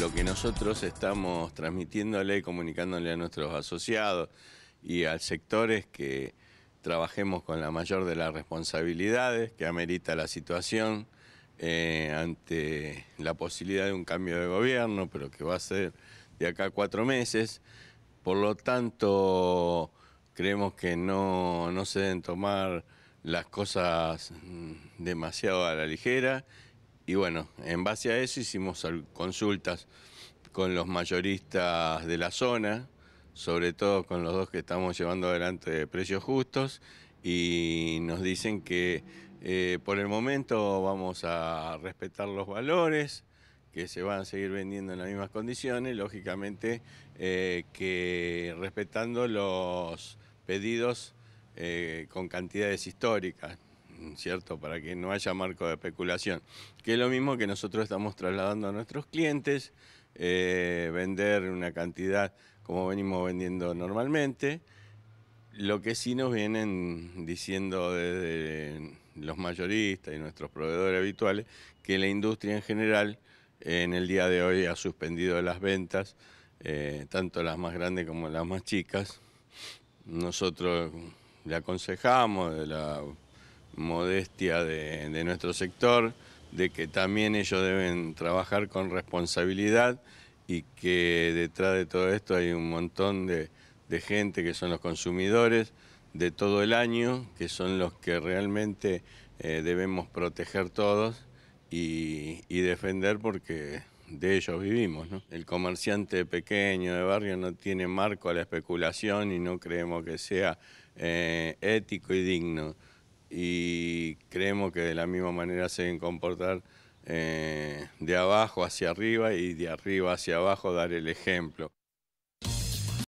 lo que nosotros estamos transmitiéndole, y comunicándole a nuestros asociados y al sector es que trabajemos con la mayor de las responsabilidades que amerita la situación eh, ante la posibilidad de un cambio de gobierno, pero que va a ser de acá a cuatro meses. Por lo tanto, creemos que no, no se deben tomar las cosas mm, demasiado a la ligera y bueno, en base a eso hicimos consultas con los mayoristas de la zona, sobre todo con los dos que estamos llevando adelante precios justos, y nos dicen que eh, por el momento vamos a respetar los valores, que se van a seguir vendiendo en las mismas condiciones, lógicamente eh, que respetando los pedidos eh, con cantidades históricas. ¿cierto? Para que no haya marco de especulación, que es lo mismo que nosotros estamos trasladando a nuestros clientes, eh, vender una cantidad como venimos vendiendo normalmente. Lo que sí nos vienen diciendo desde los mayoristas y nuestros proveedores habituales, que la industria en general en el día de hoy ha suspendido las ventas, eh, tanto las más grandes como las más chicas. Nosotros le aconsejamos de la modestia de, nuestro sector, de que también ellos deben trabajar con responsabilidad y que detrás de todo esto hay un montón de, gente que son los consumidores de todo el año, que son los que realmente eh, debemos proteger todos y, defender porque de ellos vivimos. El comerciante pequeño de barrio no tiene marco a la especulación y no creemos que sea eh, ético y digno y creemos que de la misma manera se deben comportar eh, de abajo hacia arriba y de arriba hacia abajo dar el ejemplo.